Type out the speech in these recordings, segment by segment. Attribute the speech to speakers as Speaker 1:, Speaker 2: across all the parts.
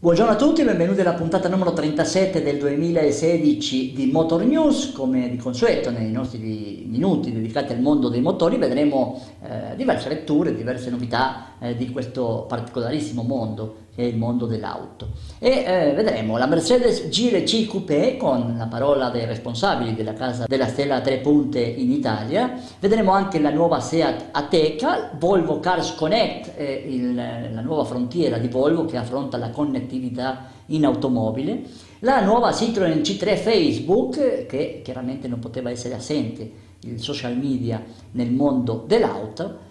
Speaker 1: Buongiorno a tutti, benvenuti alla puntata numero 37 del 2016 di Motor News. Come di consueto nei nostri minuti dedicati al mondo dei motori vedremo eh, diverse letture, diverse novità eh, di questo particolarissimo mondo il mondo dell'auto. E eh, vedremo la Mercedes GLC Coupé con la parola dei responsabili della casa della Stella Tre Punte in Italia, vedremo anche la nuova Seat Ateca, Volvo Cars Connect, eh, il, la nuova frontiera di Volvo che affronta la connettività in automobile, la nuova Citroen C3 Facebook che chiaramente non poteva essere assente il social media nel mondo dell'auto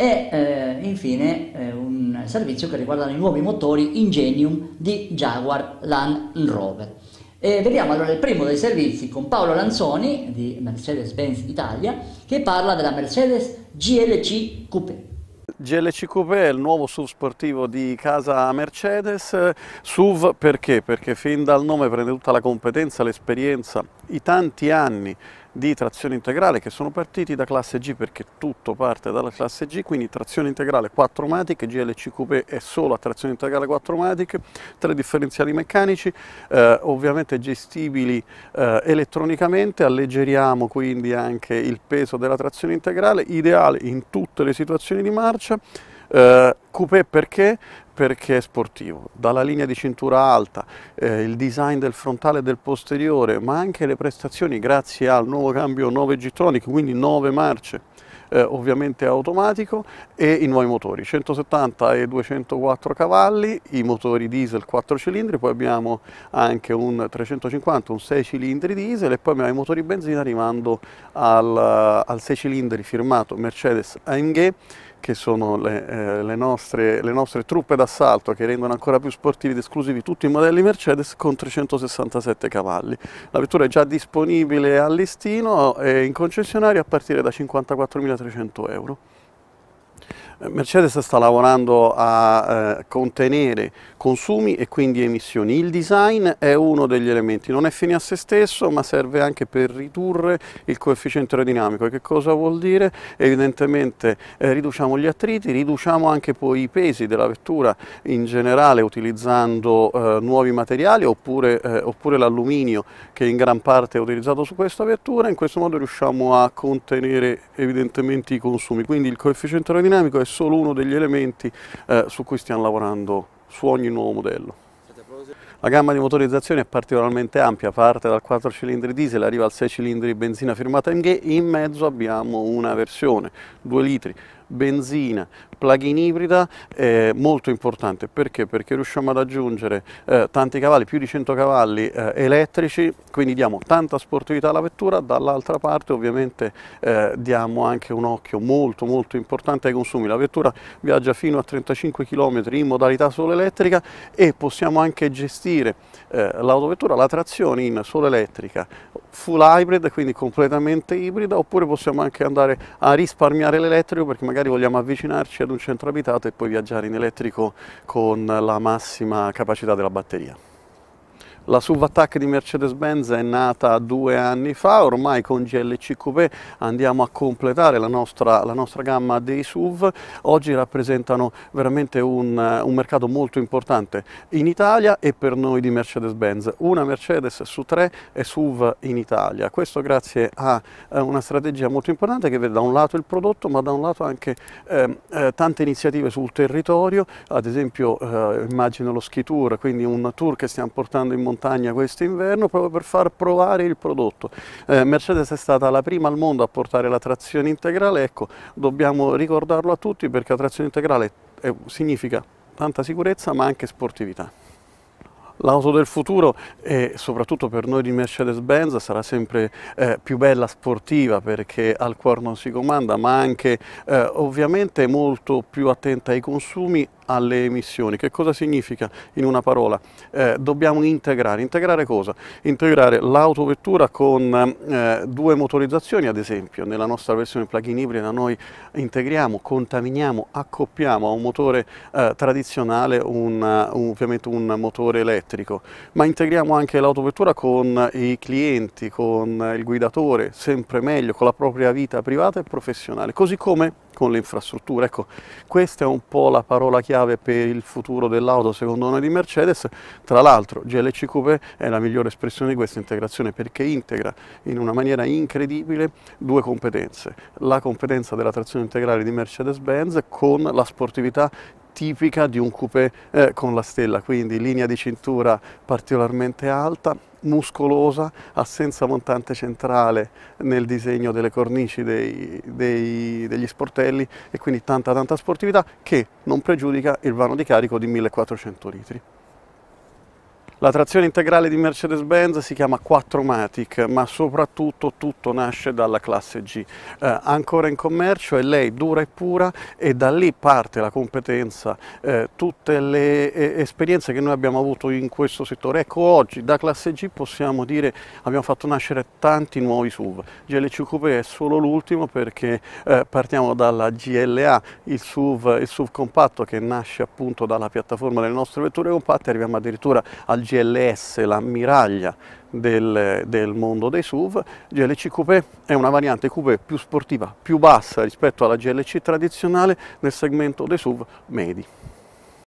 Speaker 1: e eh, infine eh, un servizio che riguarda i nuovi motori Ingenium di Jaguar Land Rover. E vediamo allora il primo dei servizi con Paolo Lanzoni di Mercedes-Benz Italia che parla della Mercedes GLC Coupé.
Speaker 2: GLC Coupé è il nuovo SUV sportivo di casa Mercedes, eh, SUV perché? Perché fin dal nome prende tutta la competenza, l'esperienza i tanti anni di trazione integrale che sono partiti da classe G perché tutto parte dalla classe G, quindi trazione integrale 4 matiche, GLC Coupé è solo a trazione integrale 4 matiche, tre differenziali meccanici, eh, ovviamente gestibili eh, elettronicamente, alleggeriamo quindi anche il peso della trazione integrale, ideale in tutte le situazioni di marcia, eh, coupé perché? perché è sportivo, dalla linea di cintura alta, eh, il design del frontale e del posteriore, ma anche le prestazioni grazie al nuovo cambio 9 G-Tronic, quindi 9 marce, eh, ovviamente automatico, e i nuovi motori, 170 e 204 cavalli, i motori diesel 4 cilindri, poi abbiamo anche un 350, un 6 cilindri diesel e poi abbiamo i motori benzina arrivando al, al 6 cilindri firmato Mercedes AMG che sono le, eh, le, nostre, le nostre, truppe d'assalto che rendono ancora più sportivi ed esclusivi tutti i modelli Mercedes con 367 cavalli. La vettura è già disponibile a listino e in concessionario a partire da 54.300 euro. Eh, Mercedes sta lavorando a eh, contenere consumi e quindi emissioni. Il design è uno degli elementi, non è fine a se stesso ma serve anche per ridurre il coefficiente aerodinamico. Che cosa vuol dire? Evidentemente eh, riduciamo gli attriti, riduciamo anche poi i pesi della vettura in generale utilizzando eh, nuovi materiali oppure, eh, oppure l'alluminio che in gran parte è utilizzato su questa vettura, in questo modo riusciamo a contenere evidentemente i consumi, quindi il coefficiente aerodinamico è solo uno degli elementi eh, su cui stiamo lavorando su ogni nuovo modello. La gamma di motorizzazione è particolarmente ampia, parte dal 4 cilindri diesel, arriva al 6 cilindri benzina firmata MG, in mezzo abbiamo una versione 2 litri benzina, plug-in ibrida è molto importante. Perché? Perché riusciamo ad aggiungere eh, tanti cavalli, più di 100 cavalli eh, elettrici, quindi diamo tanta sportività alla vettura, dall'altra parte ovviamente eh, diamo anche un occhio molto molto importante ai consumi. La vettura viaggia fino a 35 km in modalità solo elettrica e possiamo anche gestire eh, l'autovettura, la trazione in solo elettrica full hybrid, quindi completamente ibrida, oppure possiamo anche andare a risparmiare l'elettrico perché magari vogliamo avvicinarci ad un centro abitato e poi viaggiare in elettrico con la massima capacità della batteria. La SUV Attack di Mercedes-Benz è nata due anni fa, ormai con GLC Coupé andiamo a completare la nostra, la nostra gamma dei SUV, oggi rappresentano veramente un, un, mercato molto importante in Italia e per noi di Mercedes-Benz. Una Mercedes su tre è SUV in Italia, questo grazie a una strategia molto importante che vede da un lato il prodotto ma da un lato anche ehm, eh, tante iniziative sul territorio, ad esempio eh, immagino lo ski tour, quindi un tour che stiamo portando in montagna montagna quest'inverno proprio per far provare il prodotto. Eh, Mercedes è stata la prima al mondo a portare la trazione integrale, ecco, dobbiamo ricordarlo a tutti perché la trazione integrale è, significa tanta sicurezza ma anche sportività. L'auto del futuro e soprattutto per noi di Mercedes-Benz sarà sempre eh, più bella sportiva perché al cuore non si comanda ma anche eh, ovviamente molto più attenta ai consumi alle emissioni. Che cosa significa in una parola? Eh, dobbiamo integrare. Integrare cosa? Integrare l'autovettura con eh, due motorizzazioni ad esempio. Nella nostra versione plug-in ibrida noi integriamo, contaminiamo, accoppiamo a un motore eh, tradizionale un, eh, un, ovviamente un motore elettrico, ma integriamo anche l'autovettura con i clienti, con il guidatore, sempre meglio, con la propria vita privata e professionale. Così come con le infrastrutture. Ecco, questa è un po' la parola chiave per il futuro dell'auto secondo noi di Mercedes, tra l'altro GLC Coupé è la migliore espressione di questa integrazione perché integra in una maniera incredibile due competenze, la competenza della trazione integrale di Mercedes-Benz con la sportività tipica di un coupé eh, con la stella, quindi linea di cintura particolarmente alta, muscolosa, assenza montante centrale nel disegno delle cornici dei, dei, degli sportelli e quindi tanta tanta sportività che non pregiudica il vano di carico di 1400 litri. La trazione integrale di Mercedes-Benz si chiama 4Matic, ma soprattutto tutto nasce dalla classe G. Eh, ancora in commercio è lei dura e pura e da lì parte la competenza, eh, tutte le eh, esperienze che noi abbiamo avuto in questo settore. Ecco oggi da classe G possiamo dire abbiamo fatto nascere tanti nuovi SUV. GLC Coupé è solo l'ultimo perché eh, partiamo dalla GLA, il SUV, il SUV compatto che nasce appunto dalla piattaforma delle nostre vetture compatte, arriviamo addirittura al GLS, l'ammiraglia del, del, mondo dei SUV, GLC Coupé è una variante coupé più sportiva, più bassa rispetto alla GLC tradizionale nel segmento dei SUV medi.